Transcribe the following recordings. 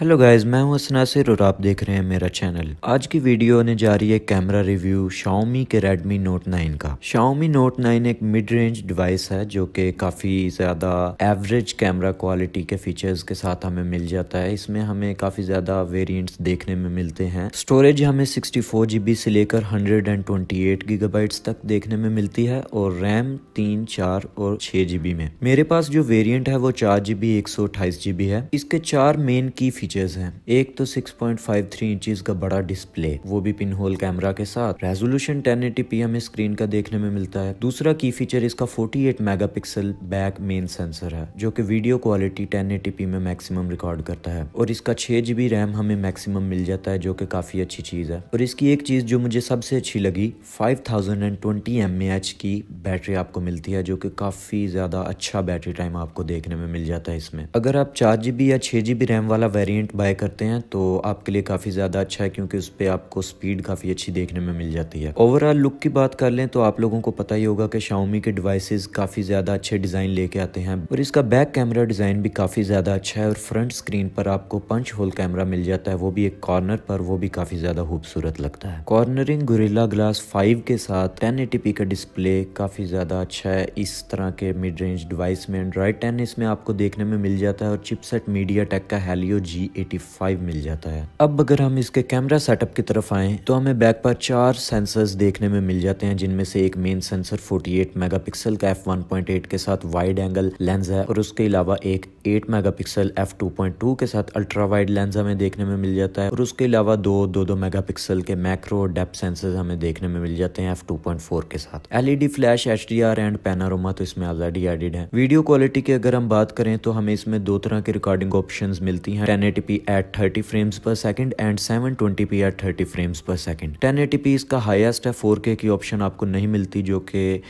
hello guys मैं हूं असनासिर और आप देख रहे हैं मेरा चैनल आज की वीडियो होने जा रही है कैमरा रिव्यू शाओमी के रेडमी नोट 9 का शाओमी नोट 9 एक मिड रेंज डिवाइस है जो कि काफ़ी ज़्यादा एवरेज कैमरा क्वालिटी के फीचर्स के साथ हमें मिल जाता है इसमें हमें काफ़ी ज़्यादा वेरिएंट्स देखने में मिलते हैं स्टोरेज हमें सिक्सटी फोर से लेकर हंड्रेड एंड ट्वेंटी एट तक देखने में मिलती है और रैम तीन चार और छह में मेरे पास जो वेरियंट है वो चार जी बी है इसके चार मेन की फीचर्स हैं एक तो 6.53 पॉइंट इंचेस का बड़ा डिस्प्ले वो भी पिन होल कैमरा के साथ रेजोल्यूशन 1080p हमें स्क्रीन का देखने में मिलता है दूसरा की फीचर इसका 48 eight megapixel back main sensor है जो कि वीडियो क्वालिटी 1080p में मैक्सिमम रिकॉर्ड करता है और इसका छह जीबी रैम हमें मैक्सिमम मिल जाता है जो की काफी अच्छी चीज है और इसकी एक चीज जो मुझे सबसे अच्छी लगी फाइव थाउजेंड की बैटरी आपको मिलती है जो की काफी ज्यादा अच्छा बैटरी टाइम आपको देखने में मिल जाता है इसमें अगर आप चार जीबी या छह जीबी रैम वाला वेरियंट पेंट बाय करते हैं तो आपके लिए काफ़ी ज़्यादा अच्छा है क्योंकि उस पर आपको स्पीड काफ़ी अच्छी देखने में मिल जाती है ओवरऑल लुक की बात कर लें तो आप लोगों को पता ही होगा कि शाओमी के डिवाइसेस काफ़ी ज़्यादा अच्छे डिज़ाइन लेके आते हैं और इसका बैक कैमरा डिज़ाइन भी काफ़ी ज़्यादा अच्छा है और फ्रंट स्क्रीन पर आपको पंच होल कैमरा मिल जाता है वो भी एक कॉर्नर पर वो भी काफ़ी ज़्यादा खूबसूरत लगता है कॉर्नरिंग गुरेला ग्लास फाइव के साथ टेन का डिस्प्ले काफ़ी ज़्यादा अच्छा है इस तरह के मिड रेंज डिवाइस में एंड्रॉयड टेन इसमें आपको देखने में मिल जाता है और चिपसेट मीडिया टेक का हेलियो जी 85 मिल जाता है अब अगर हम इसके कैमरा सेटअप की तरफ आए तो हमें बैक पर चार सेंसर्स देखने में मिल जाते हैं जिनमें से एक मेन सेंसर 48 पिक्सल का एफ 1.8 के साथ वाइड एंगल लेंस है और उसके अलावा एक 8 पिक्सल एफ के साथ अल्ट्रा वाइड लेंस हमें देखने में मिल जाता है और उसके अलावा दो दो दो पिक्सल के मैक्रो और डेप सेंसर हमें देखने में मिल जाते हैं एफ फोर के साथ LED flash H and panorama तो इसमें ऑलरेडी एडिड है वीडियो क्वालिटी की अगर हम बात करें तो हमें इसमें दो तरह की रिकॉर्डिंग ऑप्शन मिलती है ten 1080p at 30 frames per second and 720p at 30 frames per second 1080p इसका हाईएस्ट है 4K की option आपको नहीं मिलती जो कि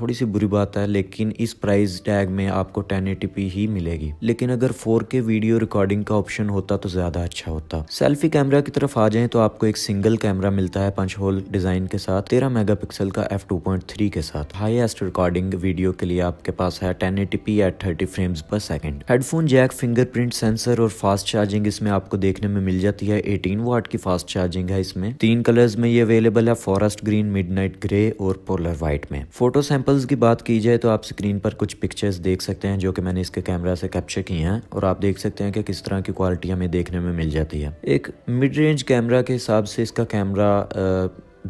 थोड़ी सी बुरी बात है लेकिन इस प्राइस टैग में आपको 1080p ही मिलेगी लेकिन अगर 4K वीडियो रिकॉर्डिंग का ऑप्शन होता तो ज़्यादा अच्छा होता सेल्फी कैमरा की तरफ आ जाएं तो आपको एक सिंगल कैमरा मिलता है पंच होल डिज़ाइन के साथ 13 मेगापिक्सल का f2.3 के साथ हाईएस्ट रिकॉर्डिंग वीडियो के लिए आपके पास है 1080p at 30 frames per second headphone jack fingerprint sensor और फास्ट फास्ट चार्जिंग इसमें आपको देखने में मिल जाती है एटीन वाट की फास्ट चार्जिंग है इसमें तीन कलर्स में ये अवेलेबल है फॉरेस्ट ग्रीन मिड ग्रे और पोलर व्हाइट में फोटो सैंपल्स की बात की जाए तो आप स्क्रीन पर कुछ पिक्चर्स देख सकते हैं जो कि मैंने इसके कैमरा से कैप्चर किए हैं और आप देख सकते हैं कि किस तरह की क्वालिटी हमें देखने में मिल जाती है एक मिड रेंज कैमरा के हिसाब से इसका कैमरा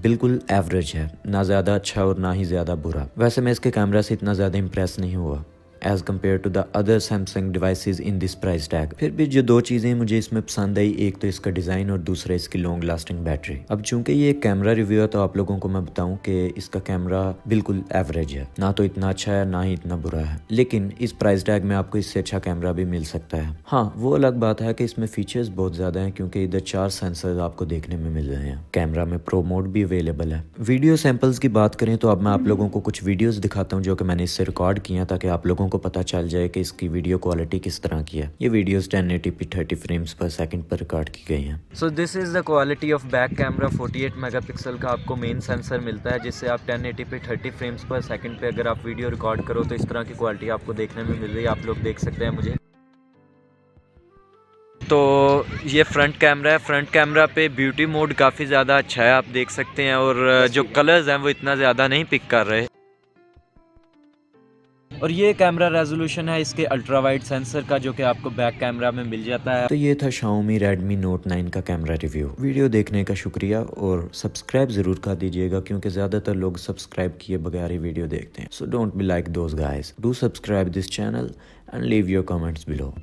बिल्कुल एवरेज है ना ज़्यादा अच्छा और ना ही ज़्यादा बुरा वैसे मैं इसके कैमरा से इतना ज़्यादा इंप्रेस नहीं हुआ as compare to the other Samsung device in this price tag फिर भी जो दो चीज़ें मुझे इसमें पसंद आई एक तो इसका डिज़ाइन और दूसरा इसकी लॉन्ग लास्टिंग बैटरी अब चूंकि ये कैमरा रिव्यू है तो आप लोगों को मैं बताऊं कि इसका कैमरा बिल्कुल एवरेज है ना तो इतना अच्छा है ना ही इतना बुरा है लेकिन इस प्राइस टैग में आपको इससे अच्छा कैमरा भी मिल सकता है हाँ वो अलग बात है कि इसमें फीचर्स बहुत ज़्यादा हैं क्योंकि इधर चार सेंसर आपको देखने में मिल रहे हैं कैमरा में प्रो मोड भी अवेलेबल है वीडियो सैम्पल्स की बात करें तो अब मैं आप लोगों को कुछ वीडियोज़ दिखाता हूँ जो कि मैंने इससे रिकॉर्ड किया ताकि आप लोगों लोगों को पता चल जाए कि इसकी वीडियो क्वालिटी किस तरह की है ये videos 1080p 30 frames per second पर रिकॉर्ड की गई हैं so this is the quality of back camera 48 megapixel का आपको मेन सेंसर मिलता है जिससे आप 1080p 30 फ्रेम्स पर सेकंड पे अगर आप वीडियो रिकॉर्ड करो तो इस तरह की क्वालिटी आपको देखने में मिल रही है आप लोग देख सकते हैं मुझे तो ये फ्रंट कैमरा है फ्रंट कैमरा पे ब्यूटी मोड काफ़ी ज़्यादा अच्छा है आप देख सकते हैं और जो कलर्स हैं वो इतना ज़्यादा नहीं पिक कर रहे और ये कैमरा रेजोल्यूशन है इसके अल्ट्रा वाइड सेंसर का जो कि आपको बैक कैमरा में मिल जाता है तो ये था शाओमी रेडमी नोट 9 का कैमरा रिव्यू वीडियो देखने का शुक्रिया और सब्सक्राइब जरूर कर दीजिएगा क्योंकि ज्यादातर लोग सब्सक्राइब किए बगैर ही वीडियो देखते हैं so don't be like those guys do subscribe this channel and leave your comments below